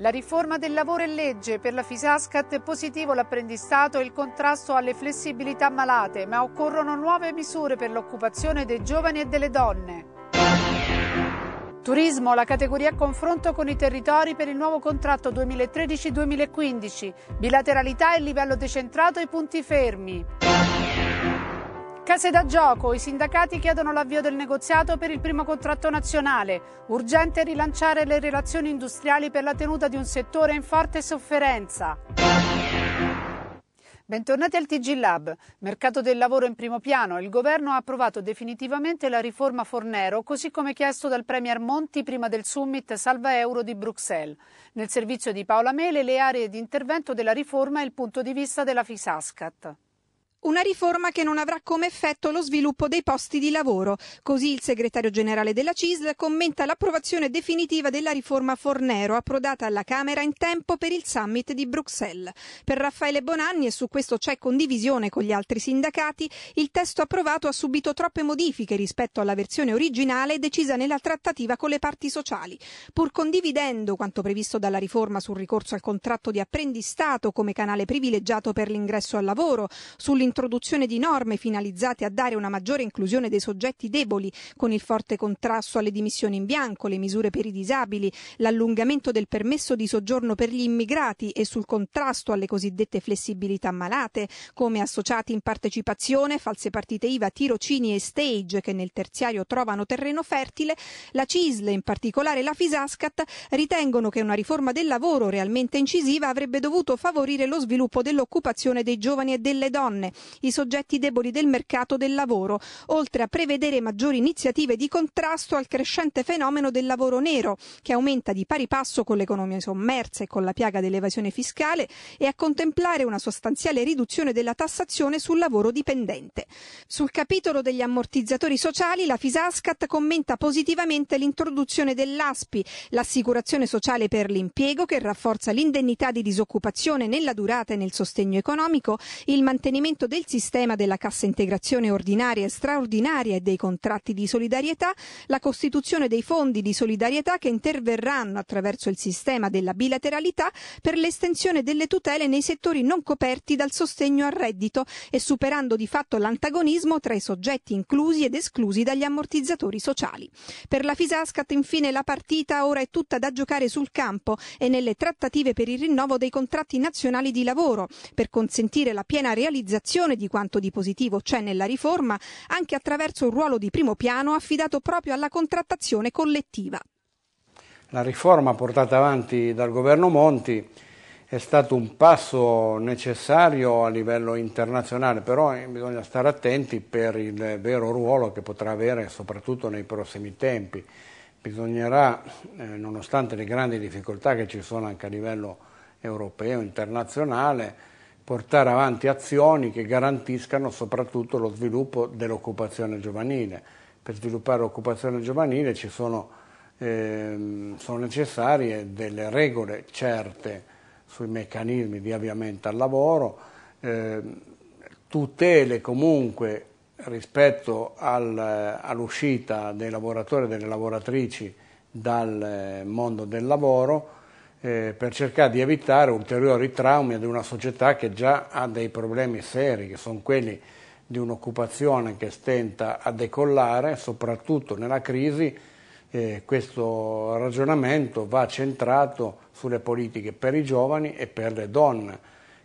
La riforma del lavoro e legge, per la Fisascat è positivo l'apprendistato e il contrasto alle flessibilità malate, ma occorrono nuove misure per l'occupazione dei giovani e delle donne. Turismo, la categoria confronto con i territori per il nuovo contratto 2013-2015, bilateralità e livello decentrato e punti fermi. Case da gioco, i sindacati chiedono l'avvio del negoziato per il primo contratto nazionale. Urgente rilanciare le relazioni industriali per la tenuta di un settore in forte sofferenza. Bentornati al TG Lab. Mercato del lavoro in primo piano. Il governo ha approvato definitivamente la riforma Fornero, così come chiesto dal Premier Monti prima del summit Salva Euro di Bruxelles. Nel servizio di Paola Mele le aree di intervento della riforma e il punto di vista della Fisascat. Una riforma che non avrà come effetto lo sviluppo dei posti di lavoro. Così il segretario generale della CISL commenta l'approvazione definitiva della riforma Fornero, approdata alla Camera in tempo per il summit di Bruxelles. Per Raffaele Bonanni, e su questo c'è condivisione con gli altri sindacati, il testo approvato ha subito troppe modifiche rispetto alla versione originale decisa nella trattativa con le parti sociali. Pur condividendo quanto previsto dalla riforma sul ricorso al contratto di apprendistato come canale privilegiato per l'ingresso al lavoro, sull'in l'introduzione di norme finalizzate a dare una maggiore inclusione dei soggetti deboli, con il forte contrasto alle dimissioni in bianco, le misure per i disabili, l'allungamento del permesso di soggiorno per gli immigrati e sul contrasto alle cosiddette flessibilità malate, come associati in partecipazione, false partite IVA, tirocini e stage che nel terziario trovano terreno fertile, la CISL e in particolare la Fisascat ritengono che una riforma del lavoro realmente incisiva avrebbe dovuto favorire lo sviluppo dell'occupazione dei giovani e delle donne, i soggetti deboli del mercato del lavoro, oltre a prevedere maggiori iniziative di contrasto al crescente fenomeno del lavoro nero, che aumenta di pari passo con l'economia sommersa e con la piaga dell'evasione fiscale, e a contemplare una sostanziale riduzione della tassazione sul lavoro dipendente. Sul capitolo degli ammortizzatori sociali, la Fisascat commenta positivamente l'introduzione dell'ASPI, l'assicurazione sociale per l'impiego, che rafforza l'indennità di disoccupazione nella durata e nel sostegno economico, il mantenimento del sistema della cassa integrazione ordinaria e straordinaria e dei contratti di solidarietà, la costituzione dei fondi di solidarietà che interverranno attraverso il sistema della bilateralità per l'estensione delle tutele nei settori non coperti dal sostegno al reddito e superando di fatto l'antagonismo tra i soggetti inclusi ed esclusi dagli ammortizzatori sociali. Per la Fisascat infine la partita ora è tutta da giocare sul campo e nelle trattative per il rinnovo dei contratti nazionali di lavoro per consentire la piena realizzazione valutazione di quanto di positivo c'è nella riforma anche attraverso un ruolo di primo piano affidato proprio alla contrattazione collettiva. La riforma portata avanti dal governo Monti è stato un passo necessario a livello internazionale, però eh, bisogna stare attenti per il vero ruolo che potrà avere soprattutto nei prossimi tempi. Bisognerà, eh, nonostante le grandi difficoltà che ci sono anche a livello europeo, internazionale, portare avanti azioni che garantiscano soprattutto lo sviluppo dell'occupazione giovanile. Per sviluppare l'occupazione giovanile ci sono, eh, sono necessarie delle regole certe sui meccanismi di avviamento al lavoro, eh, tutele comunque rispetto al, all'uscita dei lavoratori e delle lavoratrici dal eh, mondo del lavoro, eh, per cercare di evitare ulteriori traumi ad una società che già ha dei problemi seri, che sono quelli di un'occupazione che stenta a decollare, soprattutto nella crisi, eh, questo ragionamento va centrato sulle politiche per i giovani e per le donne,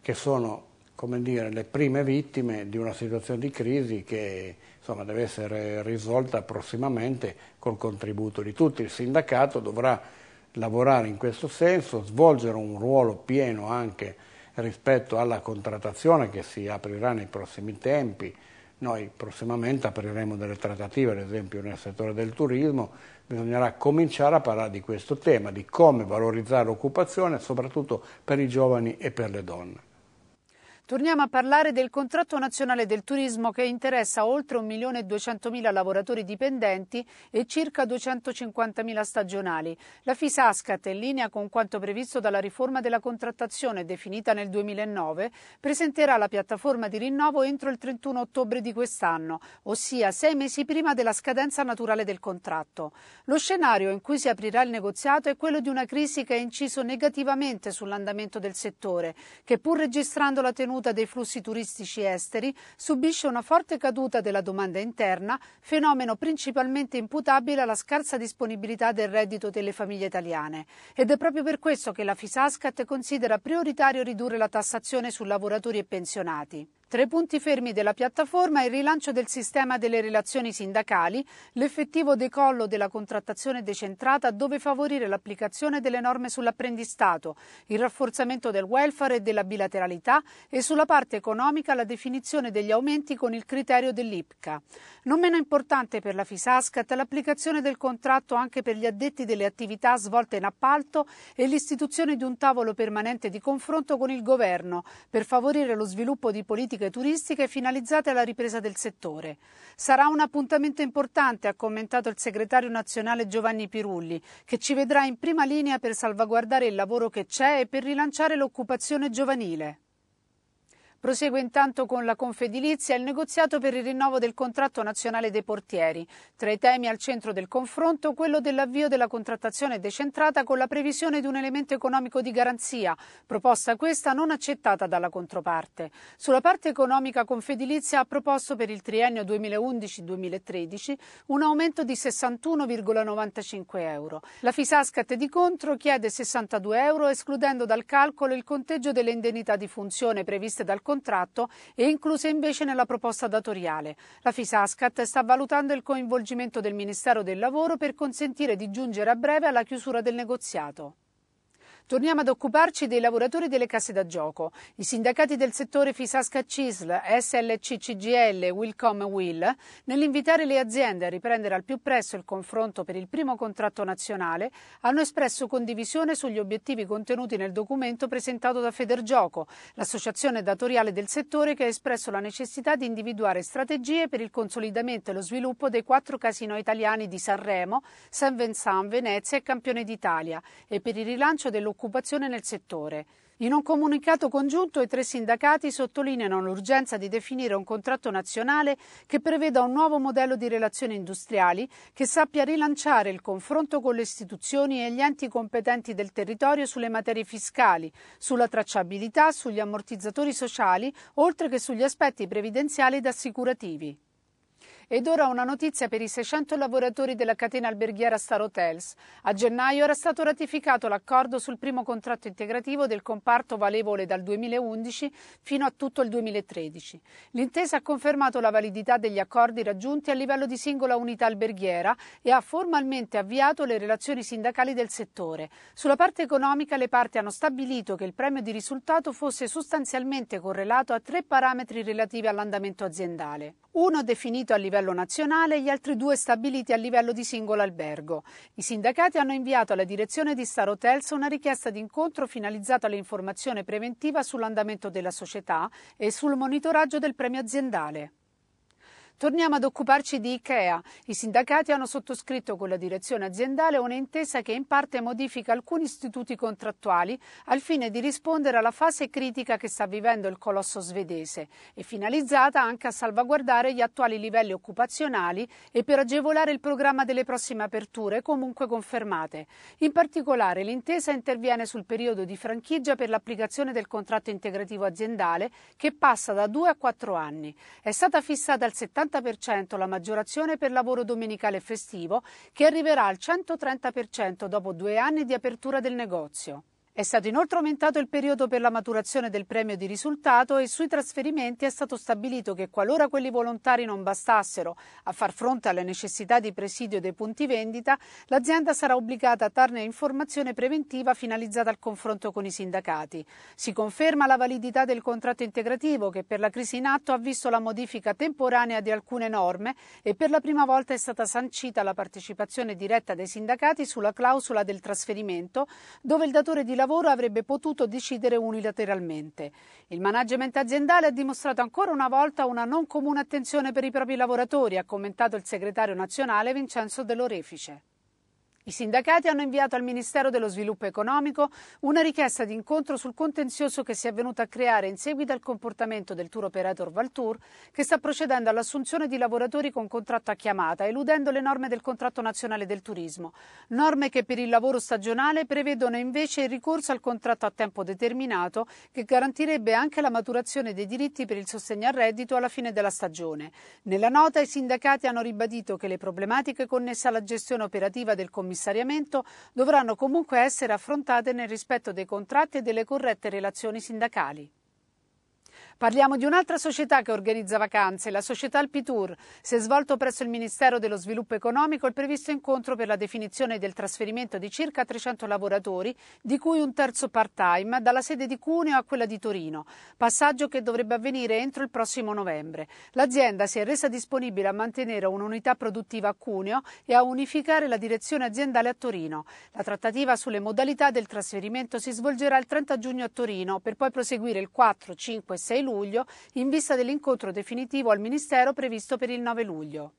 che sono dire, le prime vittime di una situazione di crisi che insomma, deve essere risolta prossimamente col contributo di tutti. Il sindacato dovrà lavorare in questo senso, svolgere un ruolo pieno anche rispetto alla contrattazione che si aprirà nei prossimi tempi. Noi prossimamente apriremo delle trattative, ad esempio nel settore del turismo, bisognerà cominciare a parlare di questo tema, di come valorizzare l'occupazione soprattutto per i giovani e per le donne. Torniamo a parlare del contratto nazionale del turismo che interessa oltre 1.200.000 lavoratori dipendenti e circa 250.000 stagionali. La Fisascat, in linea con quanto previsto dalla riforma della contrattazione definita nel 2009, presenterà la piattaforma di rinnovo entro il 31 ottobre di quest'anno, ossia sei mesi prima della scadenza naturale del contratto. Lo scenario in cui si aprirà il negoziato è quello di una crisi che ha inciso negativamente sull'andamento del settore, che pur registrando la tenuta caduta dei flussi turistici esteri subisce una forte caduta della domanda interna, fenomeno principalmente imputabile alla scarsa disponibilità del reddito delle famiglie italiane. Ed è proprio per questo che la Fisascat considera prioritario ridurre la tassazione su lavoratori e pensionati. Tra i punti fermi della piattaforma il rilancio del sistema delle relazioni sindacali, l'effettivo decollo della contrattazione decentrata dove favorire l'applicazione delle norme sull'apprendistato, il rafforzamento del welfare e della bilateralità e sulla parte economica la definizione degli aumenti con il criterio dell'IPCA. Non meno importante per la FISASCAT l'applicazione del contratto anche per gli addetti delle attività svolte in appalto e l'istituzione di un tavolo permanente di confronto con il governo per favorire lo sviluppo di politiche politiche turistiche finalizzate alla ripresa del settore. Sarà un appuntamento importante, ha commentato il segretario nazionale Giovanni Pirulli, che ci vedrà in prima linea per salvaguardare il lavoro che c'è e per rilanciare l'occupazione giovanile. Prosegue intanto con la Confedilizia il negoziato per il rinnovo del contratto nazionale dei portieri. Tra i temi al centro del confronto quello dell'avvio della contrattazione decentrata con la previsione di un elemento economico di garanzia, proposta questa non accettata dalla controparte. Sulla parte economica Confedilizia ha proposto per il triennio 2011-2013 un aumento di 61,95 euro. La Fisascat di contro chiede 62 euro escludendo dal calcolo il conteggio delle indennità di funzione previste dal contratto contratto e incluse invece nella proposta datoriale. La Fisascat sta valutando il coinvolgimento del Ministero del Lavoro per consentire di giungere a breve alla chiusura del negoziato. Torniamo ad occuparci dei lavoratori delle casse da gioco. I sindacati del settore Fisasca CISL, SLC CGL e Wilcom Will, nell'invitare le aziende a riprendere al più presto il confronto per il primo contratto nazionale, hanno espresso condivisione sugli obiettivi contenuti nel documento presentato da Federgioco, l'associazione datoriale del settore che ha espresso la necessità di individuare strategie per il consolidamento e lo sviluppo dei quattro casino italiani di Sanremo, San Vincent, Venezia e Campione d'Italia e per il rilancio dell'occupazione disoccupazione nel settore. In un comunicato congiunto i tre sindacati sottolineano l'urgenza di definire un contratto nazionale che preveda un nuovo modello di relazioni industriali che sappia rilanciare il confronto con le istituzioni e gli enti competenti del territorio sulle materie fiscali, sulla tracciabilità, sugli ammortizzatori sociali, oltre che sugli aspetti previdenziali ed assicurativi. Ed ora una notizia per i 600 lavoratori della catena alberghiera Star Hotels. A gennaio era stato ratificato l'accordo sul primo contratto integrativo del comparto valevole dal 2011 fino a tutto il 2013. L'intesa ha confermato la validità degli accordi raggiunti a livello di singola unità alberghiera e ha formalmente avviato le relazioni sindacali del settore. Sulla parte economica le parti hanno stabilito che il premio di risultato fosse sostanzialmente correlato a tre parametri relativi all'andamento aziendale. Uno definito a livello livello nazionale e gli altri due stabiliti a livello di singolo albergo. I sindacati hanno inviato alla direzione di Star Hotels una richiesta di incontro finalizzata all'informazione preventiva sull'andamento della società e sul monitoraggio del premio aziendale. Torniamo ad occuparci di Ikea. I sindacati hanno sottoscritto con la direzione aziendale un'intesa che in parte modifica alcuni istituti contrattuali al fine di rispondere alla fase critica che sta vivendo il colosso svedese e finalizzata anche a salvaguardare gli attuali livelli occupazionali e per agevolare il programma delle prossime aperture comunque confermate. In particolare l'intesa interviene sul periodo di franchigia per l'applicazione del contratto integrativo aziendale che passa da 2 a 4 anni. È stata fissata al 70 60% la maggiorazione per lavoro domenicale e festivo, che arriverà al 130% dopo due anni di apertura del negozio. È stato inoltre aumentato il periodo per la maturazione del premio di risultato e sui trasferimenti è stato stabilito che qualora quelli volontari non bastassero a far fronte alle necessità di presidio dei punti vendita, l'azienda sarà obbligata a darne informazione preventiva finalizzata al confronto con i sindacati. Si conferma la validità del contratto integrativo che per la crisi in atto ha visto la modifica temporanea di alcune norme e per la prima volta è stata sancita la partecipazione diretta dei sindacati sulla clausola del trasferimento dove il datore di lavoro avrebbe potuto decidere unilateralmente. Il management aziendale ha dimostrato ancora una volta una non comune attenzione per i propri lavoratori, ha commentato il segretario nazionale Vincenzo Dell'Orefice. I sindacati hanno inviato al Ministero dello Sviluppo Economico una richiesta di incontro sul contenzioso che si è venuto a creare in seguito al comportamento del tour operator Valtour che sta procedendo all'assunzione di lavoratori con contratto a chiamata, eludendo le norme del contratto nazionale del turismo, norme che per il lavoro stagionale prevedono invece il ricorso al contratto a tempo determinato che garantirebbe anche la maturazione dei diritti per il sostegno al reddito alla fine della stagione. Nella nota i sindacati hanno ribadito che le problematiche connesse alla gestione operativa del commercio commissariamento dovranno comunque essere affrontate nel rispetto dei contratti e delle corrette relazioni sindacali. Parliamo di un'altra società che organizza vacanze, la società Alpitour. Si è svolto presso il Ministero dello Sviluppo Economico il previsto incontro per la definizione del trasferimento di circa 300 lavoratori, di cui un terzo part-time, dalla sede di Cuneo a quella di Torino, passaggio che dovrebbe avvenire entro il prossimo novembre. L'azienda si è resa disponibile a mantenere un'unità produttiva a Cuneo e a unificare la direzione aziendale a Torino. La trattativa sulle modalità del trasferimento si svolgerà il 30 giugno a Torino, per poi proseguire il 4, 5 e 6 luglio luglio in vista dell'incontro definitivo al Ministero previsto per il 9 luglio.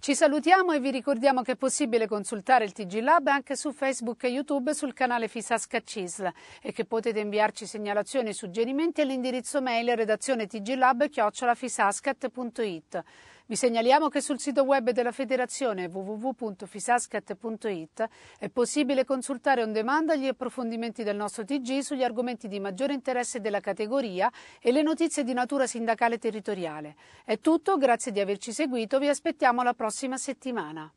Ci salutiamo e vi ricordiamo che è possibile consultare il TG Lab anche su Facebook e YouTube sul canale Fisasca CISL e che potete inviarci segnalazioni e suggerimenti all'indirizzo mail redazione tglab.fisascat.it. Vi segnaliamo che sul sito web della federazione www.fisasket.it è possibile consultare on demand gli approfondimenti del nostro TG sugli argomenti di maggiore interesse della categoria e le notizie di natura sindacale territoriale. È tutto, grazie di averci seguito, vi aspettiamo la prossima settimana.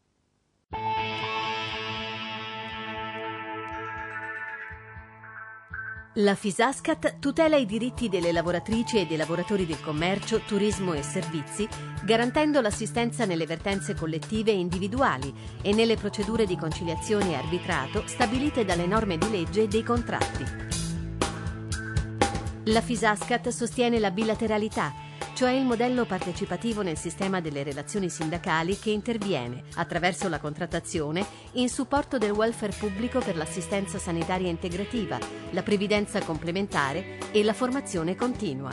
La Fisascat tutela i diritti delle lavoratrici e dei lavoratori del commercio, turismo e servizi, garantendo l'assistenza nelle vertenze collettive e individuali e nelle procedure di conciliazione e arbitrato stabilite dalle norme di legge e dei contratti. La Fisascat sostiene la bilateralità cioè il modello partecipativo nel sistema delle relazioni sindacali che interviene, attraverso la contrattazione, in supporto del welfare pubblico per l'assistenza sanitaria integrativa, la previdenza complementare e la formazione continua.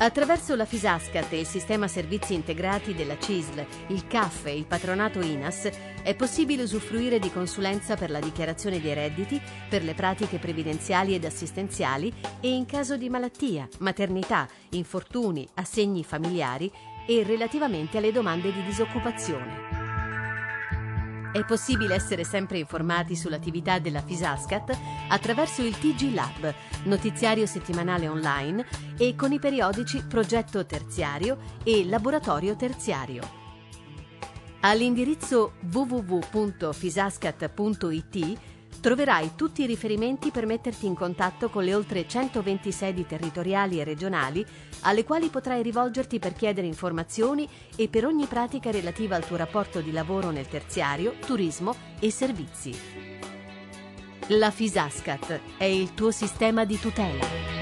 Attraverso la Fisascat e il sistema servizi integrati della CISL, il CAF e il patronato INAS è possibile usufruire di consulenza per la dichiarazione dei redditi, per le pratiche previdenziali ed assistenziali e in caso di malattia, maternità, infortuni, assegni familiari e relativamente alle domande di disoccupazione. È possibile essere sempre informati sull'attività della Fisascat attraverso il TG Lab, notiziario settimanale online, e con i periodici Progetto Terziario e Laboratorio Terziario. All'indirizzo www.fisascat.it Troverai tutti i riferimenti per metterti in contatto con le oltre 120 sedi territoriali e regionali alle quali potrai rivolgerti per chiedere informazioni e per ogni pratica relativa al tuo rapporto di lavoro nel terziario, turismo e servizi. La Fisascat è il tuo sistema di tutela.